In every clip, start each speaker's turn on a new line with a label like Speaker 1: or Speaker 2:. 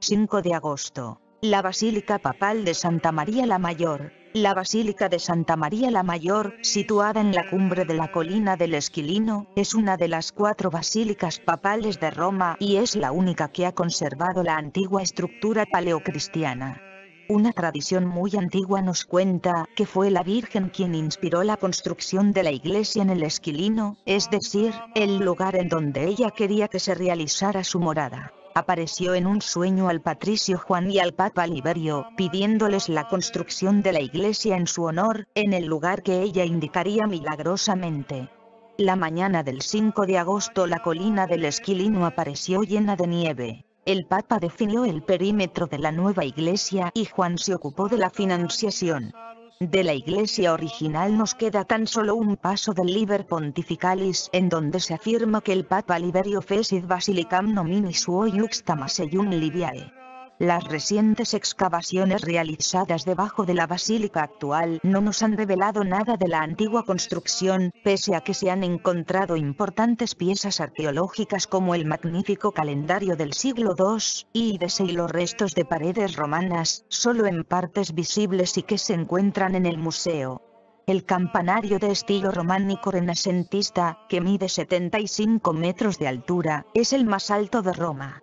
Speaker 1: 5 de agosto. La Basílica Papal de Santa María la Mayor. La Basílica de Santa María la Mayor, situada en la cumbre de la colina del Esquilino, es una de las cuatro basílicas papales de Roma y es la única que ha conservado la antigua estructura paleocristiana. Una tradición muy antigua nos cuenta que fue la Virgen quien inspiró la construcción de la iglesia en el Esquilino, es decir, el lugar en donde ella quería que se realizara su morada apareció en un sueño al patricio Juan y al papa Liberio, pidiéndoles la construcción de la iglesia en su honor, en el lugar que ella indicaría milagrosamente. La mañana del 5 de agosto la colina del Esquilino apareció llena de nieve. El Papa definió el perímetro de la nueva iglesia y Juan se ocupó de la financiación. De la iglesia original nos queda tan solo un paso del Liber Pontificalis en donde se afirma que el Papa Liberio Fesid basilicam nomini suo iuxta Libiae. Las recientes excavaciones realizadas debajo de la basílica actual no nos han revelado nada de la antigua construcción, pese a que se han encontrado importantes piezas arqueológicas como el magnífico calendario del siglo II y de y los restos de paredes romanas, solo en partes visibles y que se encuentran en el museo. El campanario de estilo románico renacentista, que mide 75 metros de altura, es el más alto de Roma.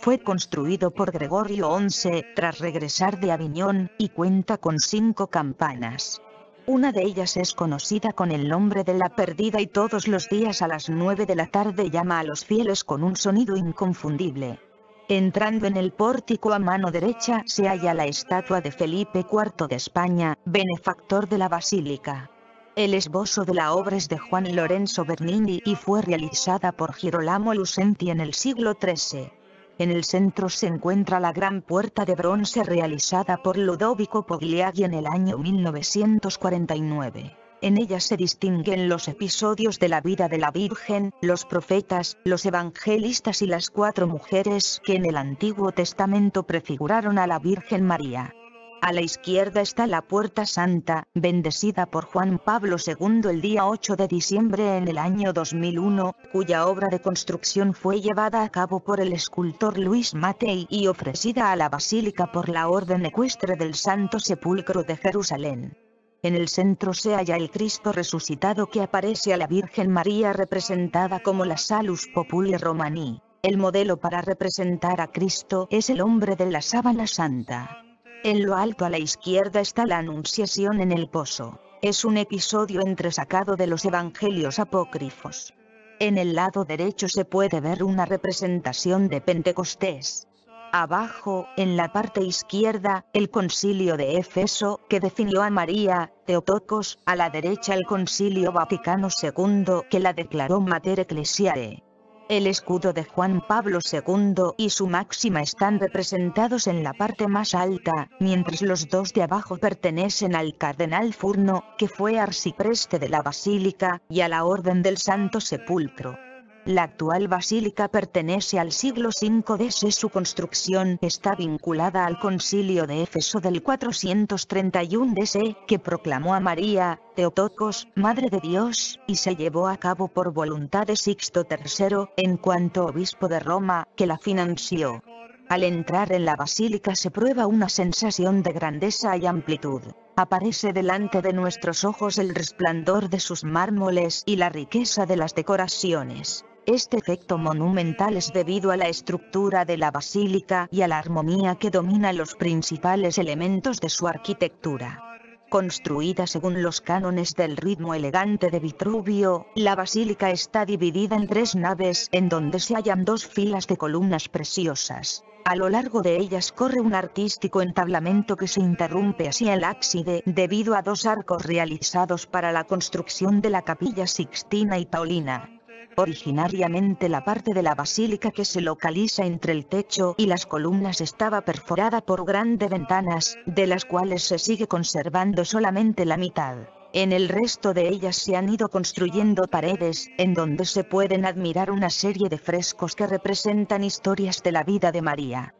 Speaker 1: Fue construido por Gregorio XI tras regresar de Aviñón y cuenta con cinco campanas. Una de ellas es conocida con el nombre de la perdida y todos los días a las 9 de la tarde llama a los fieles con un sonido inconfundible. Entrando en el pórtico a mano derecha se halla la estatua de Felipe IV de España, benefactor de la basílica. El esbozo de la obra es de Juan Lorenzo Bernini y fue realizada por Girolamo Lucenti en el siglo XIII. En el centro se encuentra la gran puerta de bronce realizada por Ludovico Pogliagui en el año 1949. En ella se distinguen los episodios de la vida de la Virgen, los profetas, los evangelistas y las cuatro mujeres que en el Antiguo Testamento prefiguraron a la Virgen María. A la izquierda está la Puerta Santa, bendecida por Juan Pablo II el día 8 de diciembre en el año 2001, cuya obra de construcción fue llevada a cabo por el escultor Luis Matei y ofrecida a la Basílica por la Orden Ecuestre del Santo Sepulcro de Jerusalén. En el centro se halla el Cristo resucitado que aparece a la Virgen María representada como la Salus Populi Romani. El modelo para representar a Cristo es el hombre de la sábana santa. En lo alto a la izquierda está la Anunciación en el Pozo. Es un episodio entresacado de los Evangelios apócrifos. En el lado derecho se puede ver una representación de Pentecostés. Abajo, en la parte izquierda, el concilio de Éfeso, que definió a María, Teotocos, a la derecha el concilio Vaticano II, que la declaró Mater Ecclesiae. El escudo de Juan Pablo II y su máxima están representados en la parte más alta, mientras los dos de abajo pertenecen al cardenal Furno, que fue arcipreste de la basílica, y a la Orden del Santo Sepulcro. La actual basílica pertenece al siglo V DC. Su construcción está vinculada al concilio de Éfeso del 431 DC, que proclamó a María, Teotocos, Madre de Dios, y se llevó a cabo por voluntad de Sixto III, en cuanto obispo de Roma, que la financió. Al entrar en la basílica se prueba una sensación de grandeza y amplitud. Aparece delante de nuestros ojos el resplandor de sus mármoles y la riqueza de las decoraciones. Este efecto monumental es debido a la estructura de la basílica y a la armonía que domina los principales elementos de su arquitectura. Construida según los cánones del ritmo elegante de Vitruvio, la basílica está dividida en tres naves en donde se hallan dos filas de columnas preciosas. A lo largo de ellas corre un artístico entablamento que se interrumpe hacia el ábside debido a dos arcos realizados para la construcción de la capilla Sixtina y Paulina. Originariamente la parte de la basílica que se localiza entre el techo y las columnas estaba perforada por grandes ventanas, de las cuales se sigue conservando solamente la mitad. En el resto de ellas se han ido construyendo paredes, en donde se pueden admirar una serie de frescos que representan historias de la vida de María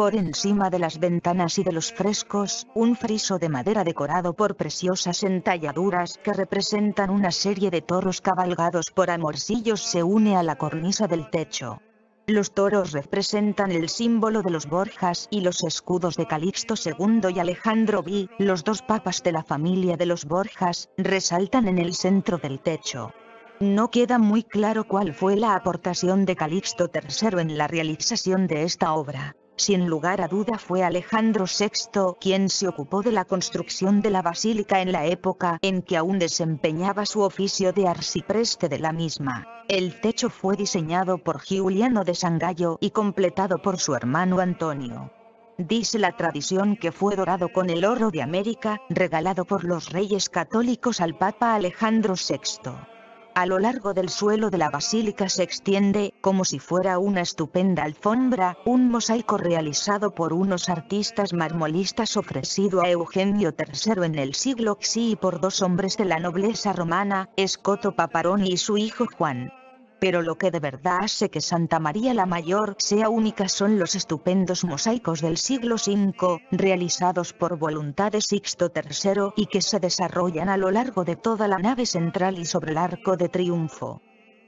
Speaker 1: por encima de las ventanas y de los frescos, un friso de madera decorado por preciosas entalladuras que representan una serie de toros cabalgados por amorcillos se une a la cornisa del techo. Los toros representan el símbolo de los Borjas y los escudos de Calixto II y Alejandro V, los dos papas de la familia de los Borjas, resaltan en el centro del techo. No queda muy claro cuál fue la aportación de Calixto III en la realización de esta obra. Sin lugar a duda fue Alejandro VI quien se ocupó de la construcción de la basílica en la época en que aún desempeñaba su oficio de arcipreste de la misma. El techo fue diseñado por Giuliano de Sangallo y completado por su hermano Antonio. Dice la tradición que fue dorado con el oro de América, regalado por los reyes católicos al Papa Alejandro VI. A lo largo del suelo de la basílica se extiende, como si fuera una estupenda alfombra, un mosaico realizado por unos artistas marmolistas ofrecido a Eugenio III en el siglo XI por dos hombres de la nobleza romana, Escoto Paparoni y su hijo Juan pero lo que de verdad hace que Santa María la Mayor sea única son los estupendos mosaicos del siglo V, realizados por voluntad de Sixto III y que se desarrollan a lo largo de toda la nave central y sobre el arco de triunfo.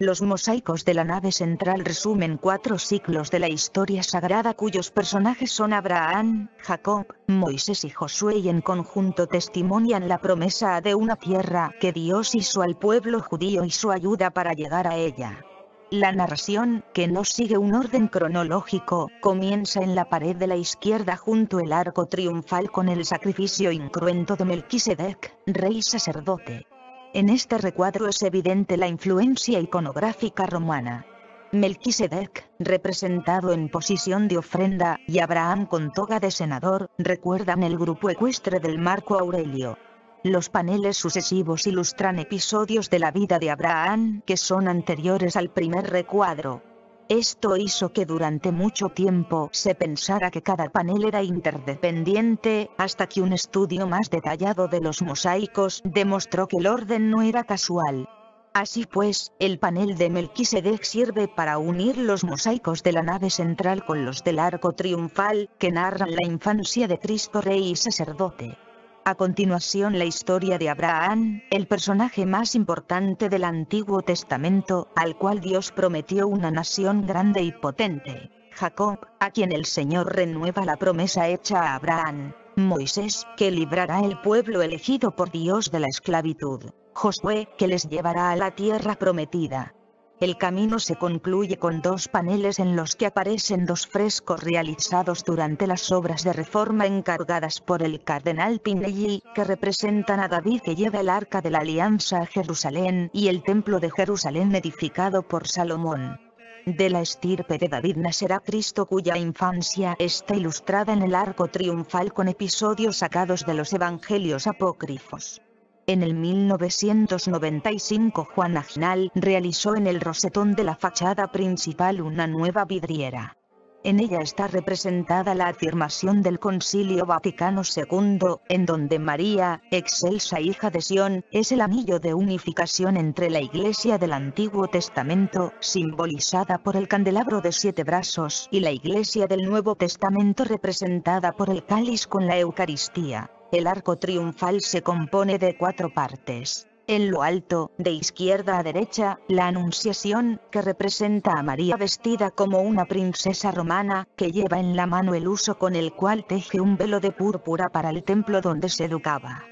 Speaker 1: Los mosaicos de la nave central resumen cuatro ciclos de la historia sagrada cuyos personajes son Abraham, Jacob, Moisés y Josué y en conjunto testimonian la promesa de una tierra que Dios hizo al pueblo judío y su ayuda para llegar a ella. La narración, que no sigue un orden cronológico, comienza en la pared de la izquierda junto al arco triunfal con el sacrificio incruento de Melquisedec, rey sacerdote. En este recuadro es evidente la influencia iconográfica romana. Melquisedec, representado en posición de ofrenda, y Abraham con toga de senador, recuerdan el grupo ecuestre del Marco Aurelio. Los paneles sucesivos ilustran episodios de la vida de Abraham que son anteriores al primer recuadro. Esto hizo que durante mucho tiempo se pensara que cada panel era interdependiente, hasta que un estudio más detallado de los mosaicos demostró que el orden no era casual. Así pues, el panel de Melquisedec sirve para unir los mosaicos de la nave central con los del arco triunfal, que narran la infancia de Cristo Rey y sacerdote. A continuación la historia de Abraham, el personaje más importante del Antiguo Testamento, al cual Dios prometió una nación grande y potente. Jacob, a quien el Señor renueva la promesa hecha a Abraham. Moisés, que librará el pueblo elegido por Dios de la esclavitud. Josué, que les llevará a la tierra prometida. El camino se concluye con dos paneles en los que aparecen dos frescos realizados durante las obras de reforma encargadas por el cardenal Pinelli, que representan a David que lleva el arca de la alianza a Jerusalén y el templo de Jerusalén edificado por Salomón. De la estirpe de David nacerá Cristo cuya infancia está ilustrada en el arco triunfal con episodios sacados de los evangelios apócrifos. En el 1995 Juan Aginal realizó en el rosetón de la fachada principal una nueva vidriera. En ella está representada la afirmación del Concilio Vaticano II, en donde María, excelsa hija de Sion, es el anillo de unificación entre la Iglesia del Antiguo Testamento, simbolizada por el candelabro de siete brazos, y la Iglesia del Nuevo Testamento representada por el cáliz con la Eucaristía. El arco triunfal se compone de cuatro partes. En lo alto, de izquierda a derecha, la Anunciación, que representa a María vestida como una princesa romana, que lleva en la mano el uso con el cual teje un velo de púrpura para el templo donde se educaba.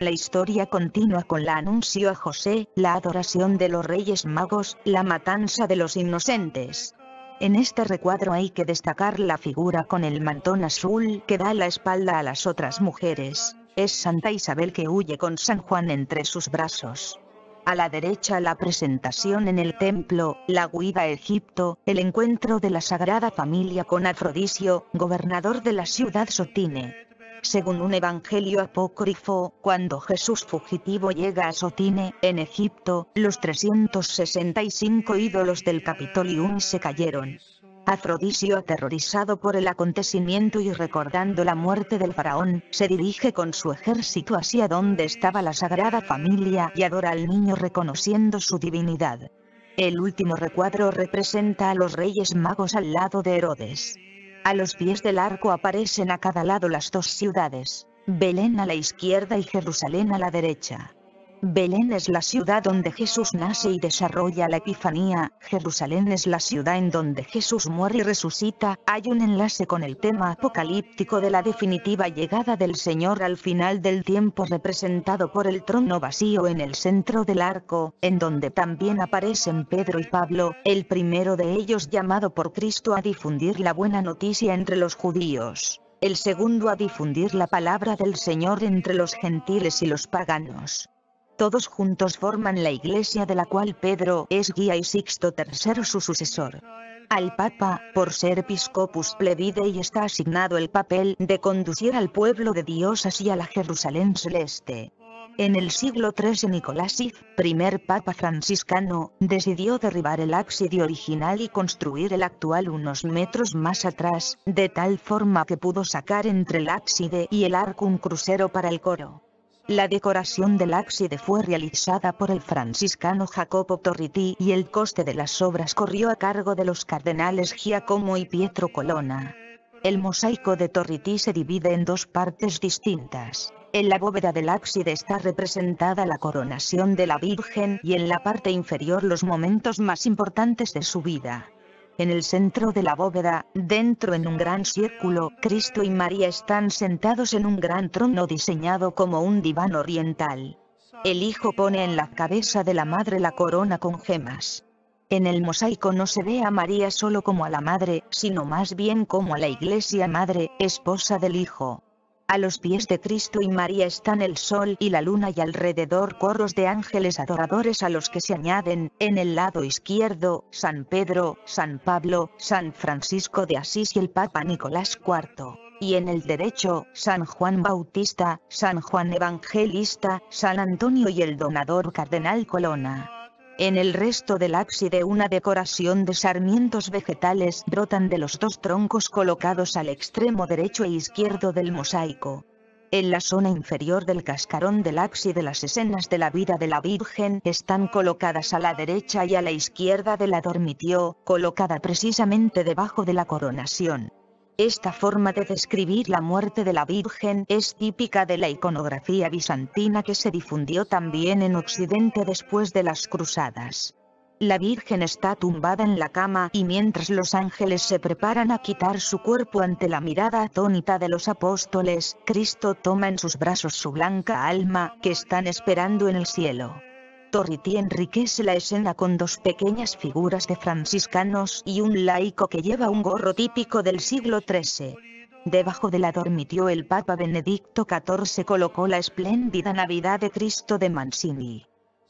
Speaker 1: La historia continúa con la anuncio a José, la adoración de los reyes magos, la matanza de los inocentes, en este recuadro hay que destacar la figura con el mantón azul que da la espalda a las otras mujeres. Es Santa Isabel que huye con San Juan entre sus brazos. A la derecha la presentación en el templo, la huida a Egipto, el encuentro de la Sagrada Familia con Afrodisio, gobernador de la ciudad Sotine. Según un evangelio apócrifo, cuando Jesús fugitivo llega a Sotine, en Egipto, los 365 ídolos del Capitolium se cayeron. Afrodisio aterrorizado por el acontecimiento y recordando la muerte del faraón, se dirige con su ejército hacia donde estaba la sagrada familia y adora al niño reconociendo su divinidad. El último recuadro representa a los reyes magos al lado de Herodes. A los pies del arco aparecen a cada lado las dos ciudades, Belén a la izquierda y Jerusalén a la derecha. Belén es la ciudad donde Jesús nace y desarrolla la Epifanía, Jerusalén es la ciudad en donde Jesús muere y resucita, hay un enlace con el tema apocalíptico de la definitiva llegada del Señor al final del tiempo representado por el trono vacío en el centro del arco, en donde también aparecen Pedro y Pablo, el primero de ellos llamado por Cristo a difundir la buena noticia entre los judíos el segundo a difundir la palabra del Señor entre los gentiles y los paganos. Todos juntos forman la iglesia de la cual Pedro es guía y Sixto III su sucesor. Al Papa, por ser episcopus plebide y está asignado el papel de conducir al pueblo de Dios hacia la Jerusalén celeste. En el siglo XIII Nicolás I, primer papa franciscano, decidió derribar el ábside original y construir el actual unos metros más atrás, de tal forma que pudo sacar entre el ábside y el arco un crucero para el coro. La decoración del ábside fue realizada por el franciscano Jacopo Torriti y el coste de las obras corrió a cargo de los cardenales Giacomo y Pietro Colonna. El mosaico de Torriti se divide en dos partes distintas. En la bóveda del ábside está representada la coronación de la Virgen y en la parte inferior los momentos más importantes de su vida. En el centro de la bóveda, dentro en un gran círculo, Cristo y María están sentados en un gran trono diseñado como un diván oriental. El hijo pone en la cabeza de la madre la corona con gemas. En el mosaico no se ve a María solo como a la madre, sino más bien como a la iglesia madre, esposa del hijo. A los pies de Cristo y María están el sol y la luna y alrededor coros de ángeles adoradores a los que se añaden, en el lado izquierdo, San Pedro, San Pablo, San Francisco de Asís y el Papa Nicolás IV. Y en el derecho, San Juan Bautista, San Juan Evangelista, San Antonio y el donador Cardenal Colonna. En el resto del ábside una decoración de sarmientos vegetales brotan de los dos troncos colocados al extremo derecho e izquierdo del mosaico. En la zona inferior del cascarón del ábside las escenas de la vida de la Virgen están colocadas a la derecha y a la izquierda de la dormitió, colocada precisamente debajo de la coronación. Esta forma de describir la muerte de la Virgen es típica de la iconografía bizantina que se difundió también en Occidente después de las cruzadas. La Virgen está tumbada en la cama y mientras los ángeles se preparan a quitar su cuerpo ante la mirada atónita de los apóstoles, Cristo toma en sus brazos su blanca alma, que están esperando en el cielo. Torriti enriquece la escena con dos pequeñas figuras de franciscanos y un laico que lleva un gorro típico del siglo XIII. Debajo de la dormitió el Papa Benedicto XIV colocó la espléndida Navidad de Cristo de Mancini.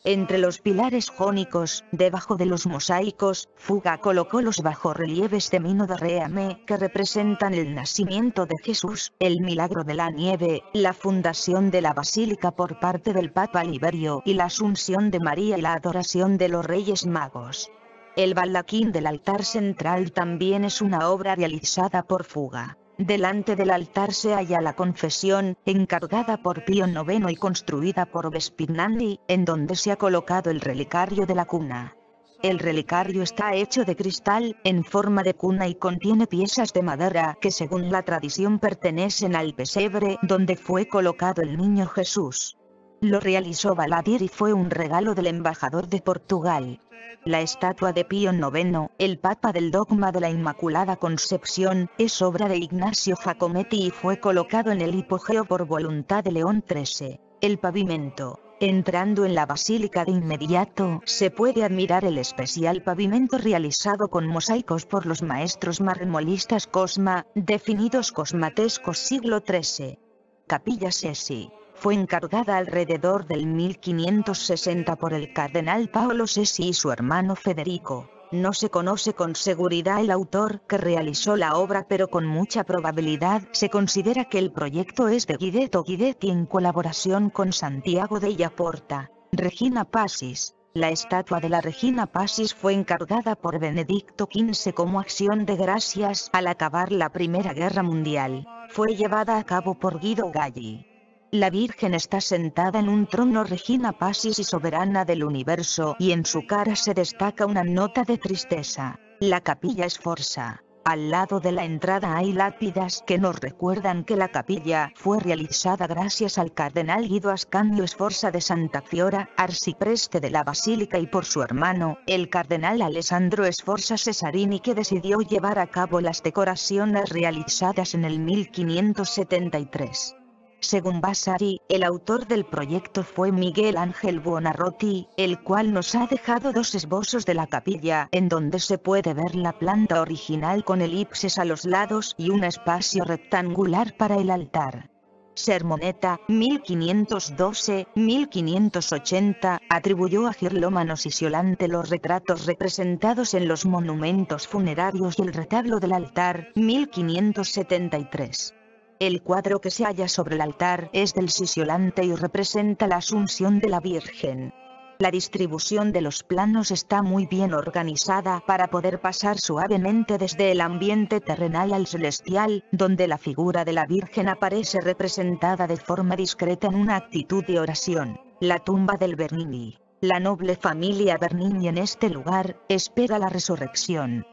Speaker 1: Entre los pilares jónicos, debajo de los mosaicos, Fuga colocó los bajorrelieves de Mino de Reame, que representan el nacimiento de Jesús, el milagro de la nieve, la fundación de la basílica por parte del Papa Liberio y la asunción de María y la adoración de los Reyes Magos. El baldaquín del altar central también es una obra realizada por Fuga. Delante del altar se halla la confesión, encargada por Pío IX y construida por Vespignandi, en donde se ha colocado el relicario de la cuna. El relicario está hecho de cristal, en forma de cuna y contiene piezas de madera que según la tradición pertenecen al pesebre donde fue colocado el niño Jesús. Lo realizó Baladir y fue un regalo del embajador de Portugal. La estatua de Pío IX, el Papa del Dogma de la Inmaculada Concepción, es obra de Ignacio Jacometti y fue colocado en el hipogeo por voluntad de León XIII. El pavimento. Entrando en la basílica de inmediato, se puede admirar el especial pavimento realizado con mosaicos por los maestros marmolistas Cosma, definidos cosmatescos siglo XIII. Capilla Sesi fue encargada alrededor del 1560 por el cardenal Paolo Sessi y su hermano Federico. No se conoce con seguridad el autor que realizó la obra pero con mucha probabilidad se considera que el proyecto es de Guidetto Guidetti en colaboración con Santiago de Iaporta. Regina Pasis. La estatua de la Regina Pasis fue encargada por Benedicto XV como acción de gracias al acabar la Primera Guerra Mundial. Fue llevada a cabo por Guido Galli. La Virgen está sentada en un trono regina pasis y soberana del universo y en su cara se destaca una nota de tristeza. La capilla esforza. Al lado de la entrada hay lápidas que nos recuerdan que la capilla fue realizada gracias al cardenal Guido Ascanio Esforza de Santa Fiora, arcipreste de la basílica y por su hermano, el cardenal Alessandro Esforza Cesarini que decidió llevar a cabo las decoraciones realizadas en el 1573. Según Vasari, el autor del proyecto fue Miguel Ángel Buonarroti, el cual nos ha dejado dos esbozos de la capilla, en donde se puede ver la planta original con elipses a los lados y un espacio rectangular para el altar. Sermoneta, 1512-1580, atribuyó a y Sisiolante los retratos representados en los monumentos funerarios y el retablo del altar, 1573. El cuadro que se halla sobre el altar es del Sisiolante y representa la Asunción de la Virgen. La distribución de los planos está muy bien organizada para poder pasar suavemente desde el ambiente terrenal al celestial, donde la figura de la Virgen aparece representada de forma discreta en una actitud de oración. La tumba del Bernini. La noble familia Bernini en este lugar, espera la resurrección.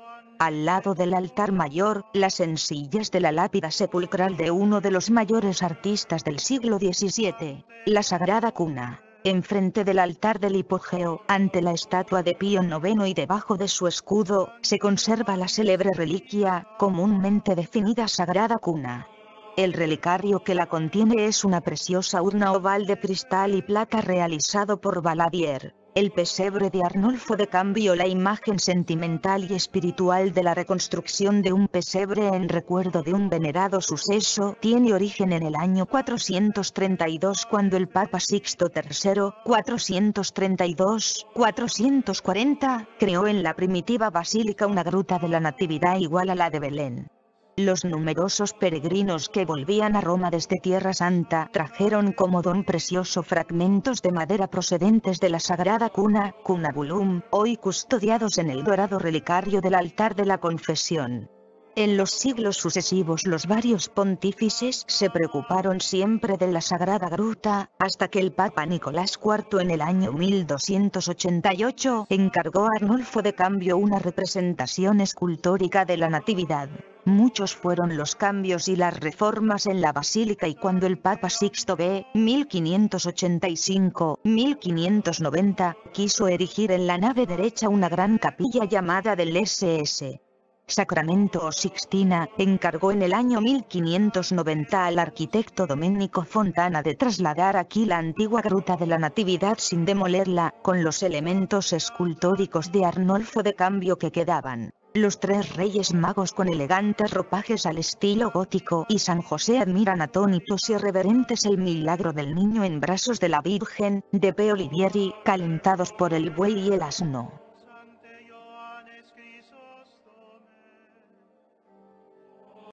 Speaker 1: Al lado del altar mayor, las sencillas de la lápida sepulcral de uno de los mayores artistas del siglo XVII, la Sagrada Cuna. Enfrente del altar del hipogeo, ante la estatua de Pío IX y debajo de su escudo, se conserva la célebre reliquia, comúnmente definida Sagrada Cuna. El relicario que la contiene es una preciosa urna oval de cristal y plata realizado por Valadier, el pesebre de Arnolfo de Cambio, la imagen sentimental y espiritual de la reconstrucción de un pesebre en recuerdo de un venerado suceso, tiene origen en el año 432 cuando el Papa Sixto III, 432-440, creó en la primitiva basílica una gruta de la Natividad igual a la de Belén. Los numerosos peregrinos que volvían a Roma desde Tierra Santa trajeron como don precioso fragmentos de madera procedentes de la sagrada cuna, cunabulum, hoy custodiados en el dorado relicario del altar de la confesión. En los siglos sucesivos los varios pontífices se preocuparon siempre de la sagrada gruta, hasta que el Papa Nicolás IV en el año 1288 encargó a Arnulfo de Cambio una representación escultórica de la Natividad. Muchos fueron los cambios y las reformas en la basílica y cuando el Papa Sixto B, 1585-1590, quiso erigir en la nave derecha una gran capilla llamada del SS. Sacramento o Sixtina, encargó en el año 1590 al arquitecto Domenico Fontana de trasladar aquí la antigua Gruta de la Natividad sin demolerla, con los elementos escultóricos de Arnolfo de Cambio que quedaban. Los tres reyes magos con elegantes ropajes al estilo gótico y San José admiran atónitos y reverentes el milagro del niño en brazos de la Virgen, de Peolivieri, calentados por el buey y el asno.